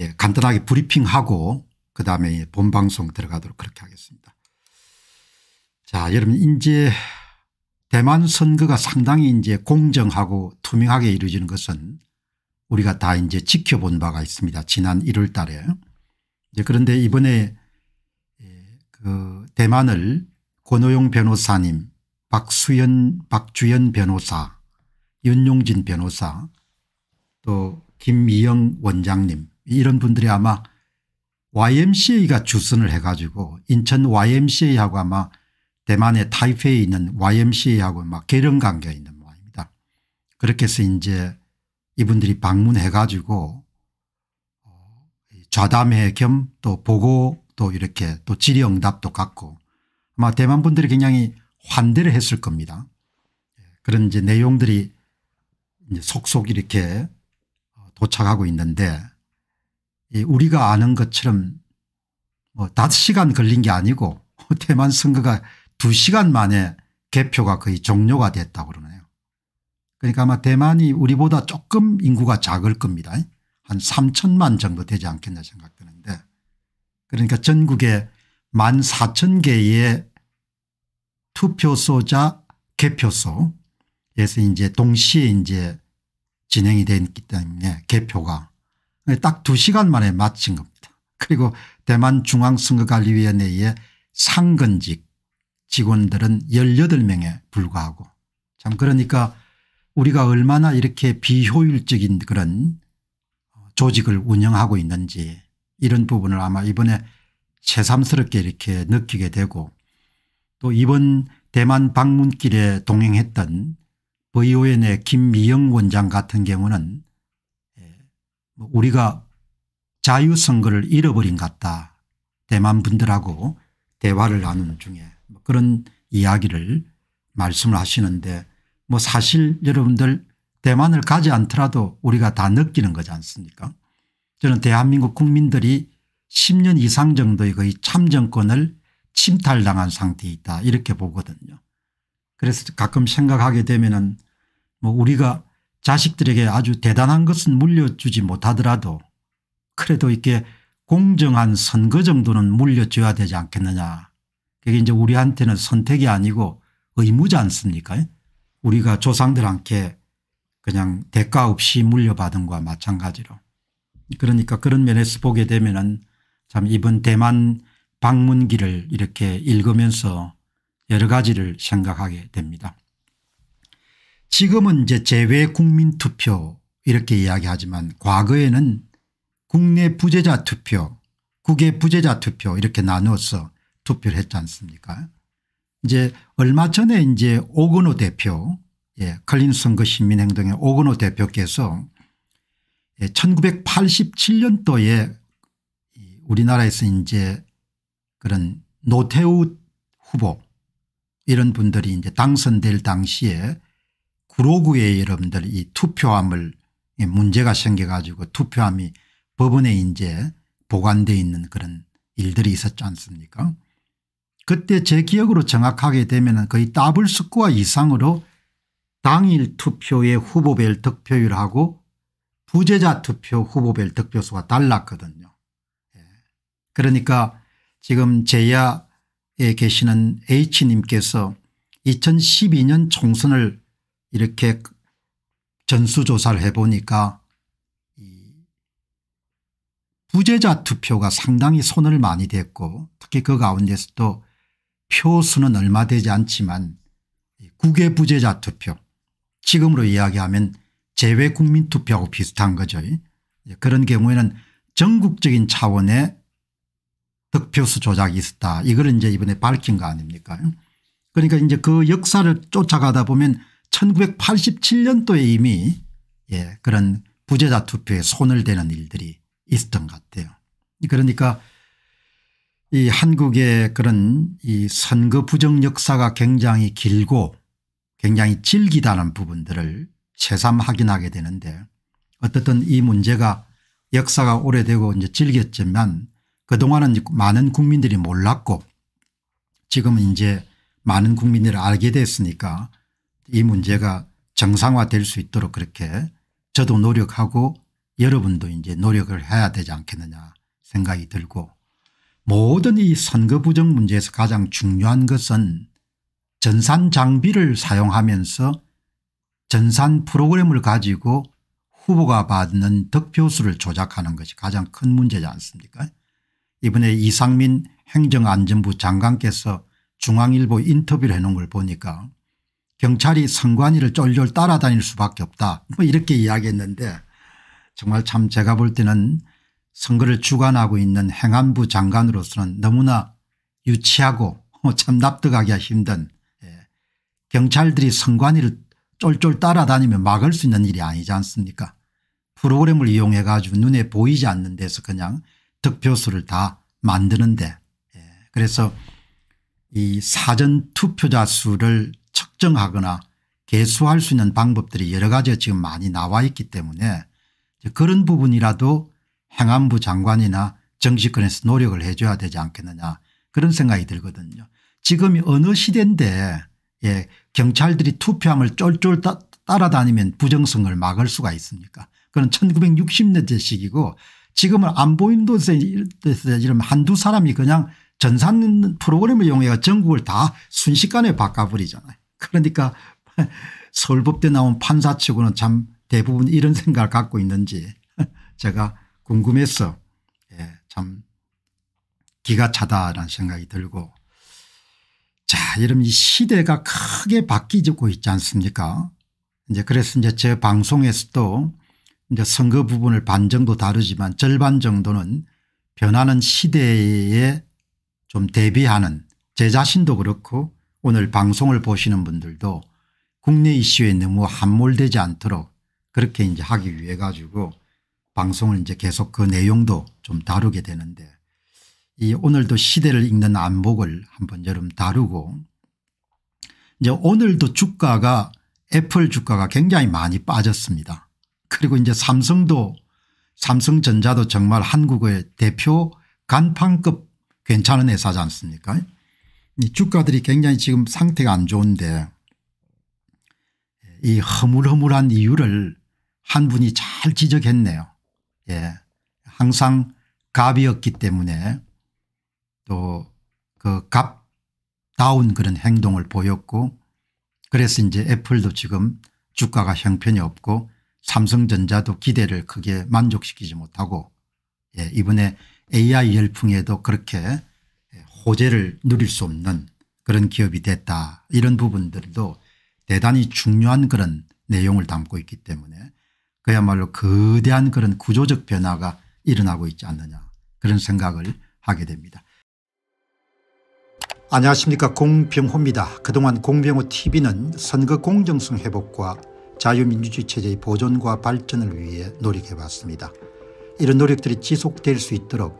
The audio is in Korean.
예, 간단하게 브리핑하고 그다음에 본방송 들어가도록 그렇게 하겠습니다. 자 여러분 이제 대만 선거가 상당히 이제 공정하고 투명하게 이루어지는 것은 우리가 다 이제 지켜본 바가 있습니다. 지난 1월 달에. 그런데 이번에 예, 그 대만을 권호용 변호사님 박수연 박주연 변호사 윤용진 변호사 또 김미영 원장님 이런 분들이 아마 YMCA가 주선을 해가지고 인천 YMCA하고 아마 대만의 타이페이 있는 YMCA하고 막계령관계 있는 모양입니다. 그렇게 해서 이제 이분들이 방문해가지고 어, 좌담회 겸 또 보고 또 이렇게 또 질의응답도 갖고 아마 대만 분들이 굉장히 환대를 했을 겁니다. 그런 이제 내용들이 이제 속속 이렇게 어, 도착하고 있는데 우리가 아는 것처럼 뭐다 시간 걸린 게 아니고 대만 선거가 2 시간 만에 개표가 거의 종료가 됐다고 그러네요. 그러니까 아마 대만이 우리보다 조금 인구가 작을 겁니다. 한 3천만 정도 되지 않겠나 생각되는데 그러니까 전국에 1만 4천 개의 투표소자 개표소에서 이제 동시에 이제 진행이 되기 때문에 개표가 네, 딱 2시간 만에 마친 겁니다. 그리고 대만 중앙선거관리위원회의 상근직 직원들은 18명에 불과하고 참 그러니까 우리가 얼마나 이렇게 비효율적인 그런 조직을 운영하고 있는지 이런 부분을 아마 이번에 새삼스럽게 이렇게 느끼게 되고 또 이번 대만 방문길에 동행했던 VON의 김미영 원장 같은 경우는 우리가 자유선거를 잃어버린 것 같다. 대만 분들하고 대화를 나누는 중에 뭐 그런 이야기를 말씀을 하시는데 뭐 사실 여러분들 대만을 가지 않더라도 우리가 다 느끼는 거지 않습니까 저는 대한민국 국민들이 10년 이상 정도의 거의 참정권을 침탈당한 상태에 있다 이렇게 보거든요. 그래서 가끔 생각하게 되면 은뭐 우리가 자식들에게 아주 대단한 것은 물려주지 못하더라도 그래도 이렇게 공정한 선거 정도는 물려줘야 되지 않겠느냐. 그게 이제 우리한테는 선택이 아니고 의무지 않습니까? 우리가 조상들한테 그냥 대가 없이 물려받은 거와 마찬가지로. 그러니까 그런 면에서 보게 되면은 참 이번 대만 방문기를 이렇게 읽으면서 여러 가지를 생각하게 됩니다. 지금은 이제 재외 국민 투표 이렇게 이야기하지만 과거에는 국내 부재자 투표 국외 부재자 투표 이렇게 나누어서 투표를 했지 않습니까 이제 얼마 전에 이제 오건호 대표 예, 클린선거 시민행동의 오건호 대표께서 1987년도에 예, 우리나라에서 이제 그런 노태우 후보 이런 분들이 이제 당선될 당시에 구로구의 여러분들 이 투표함을 문제가 생겨가지고 투표함이 법원에 이제 보관되어 있는 그런 일들이 있었지 않습니까 그때 제 기억으로 정확하게 되면 거의 더블 스코어 이상으로 당일 투표의 후보별 득표율하고 부재자 투표 후보별 득표수가 달랐거든요. 예. 그러니까 지금 제야에 계시는 H님께서 2012년 총선을 이렇게 전수조사를 해보니까 부재자 투표가 상당히 손을 많이 댔고 특히 그 가운데서도 표수는 얼마 되지 않지만 국외 부재자 투표 지금으로 이야기하면 재외국민투표하고 비슷한 거죠. 예, 그런 경우에는 전국적인 차원의 득표수 조작이 있었다. 이걸 이제 이번에 밝힌 거 아닙니까 그러니까 이제 그 역사를 쫓아가다 보면 1987년도에 이미 예 그런 부재자 투표에 손을 대는 일들이 있었던 것 같아요. 그러니까 이 한국의 그런 이 선거 부정 역사가 굉장히 길고 굉장히 질기다는 부분들을 새삼 확인하게 되는데 어떻든 이 문제가 역사가 오래되고 이제 질겼지만 그동안은 많은 국민들이 몰랐고 지금은 이제 많은 국민들이 알게 됐으니까 이 문제가 정상화될 수 있도록 그렇게 저도 노력하고 여러분도 이제 노력을 해야 되지 않겠느냐 생각이 들고 모든 이 선거 부정 문제에서 가장 중요한 것은 전산 장비를 사용하면서 전산 프로그램을 가지고 후보가 받는 득표수를 조작하는 것이 가장 큰 문제지 않습니까 이번에 이상민 행정안전부 장관께서 중앙일보 인터뷰를 해놓은 걸 보니까 경찰이 선관위를 쫄쫄 따라다닐 수밖에 없다 뭐 이렇게 이야기했는데 정말 참 제가 볼 때는 선거를 주관하고 있는 행안부 장관으로서는 너무나 유치하고 참 납득하기가 힘든 예, 경찰들이 선관위를 쫄쫄 따라다니며 막을 수 있는 일이 아니지 않습니까 프로그램을 이용해 가지고 눈에 보이지 않는 데서 그냥 득표수를 다 만드는데 예, 그래서 이 사전투표자 수를 측정하거나 개수할 수 있는 방법들이 여러 가지가 지금 많이 나와 있기 때문에 그런 부분이라도 행안부 장관이나 정치권에서 노력을 해줘야 되지 않겠느냐 그런 생각이 들거든요. 지금 어느 시대인데 예, 경찰들이 투표함을 쫄쫄 따, 라다니면 부정성을 막을 수가 있습니까 그건 1960년대식이고 지금은 안보이 도시에 이러 한두 사람이 그냥 전산 프로그램을 이용해 전국을 다 순식간에 바꿔버리잖아요. 그러니까 서울법대 나온 판사 측은참 대부분 이런 생각을 갖고 있는지 제가 궁금해서 예, 참 기가 차다라는 생각이 들고 자 여러분 이 시대가 크게 바뀌고 있지 않습니까 이제 그래서 이제 제 방송에서도 이제 선거 부분을 반 정도 다루지만 절반 정도는 변하는 시대에 좀 대비하는 제 자신도 그렇고 오늘 방송을 보시는 분들도 국내 이슈에 너무 함몰되지 않도록 그렇게 이제 하기 위해 가지고 방송을 이제 계속 그 내용도 좀 다루게 되는데 이 오늘도 시대를 읽는 안목을 한번 여름 다루고 이제 오늘도 주가가 애플 주가가 굉장히 많이 빠졌습니다. 그리고 이제 삼성도 삼성전자도 정말 한국의 대표 간판급 괜찮은 회사지 않습니까 주가들이 굉장히 지금 상태가 안 좋은데 이 허물허물한 이유를 한 분이 잘 지적했네요. 예. 항상 갑이었기 때문에 또그 갑다운 그런 행동을 보였고 그래서 이제 애플도 지금 주가가 형편이 없고 삼성전자도 기대를 크게 만족시키지 못하고 예. 이번에 AI 열풍에도 그렇게 호재를 누릴 수 없는 그런 기업이 됐다 이런 부분들도 대단히 중요한 그런 내용을 담고 있기 때문에 그야말로 거대한 그런 구조적 변화가 일어나고 있지 않느냐 그런 생각을 하게 됩니다. 안녕하십니까 공병호입니다. 그동안 공병호 tv는 선거 공정성 회복과 자유민주주의 체제의 보존과 발전을 위해 노력해왔습니다. 이런 노력들이 지속될 수 있도록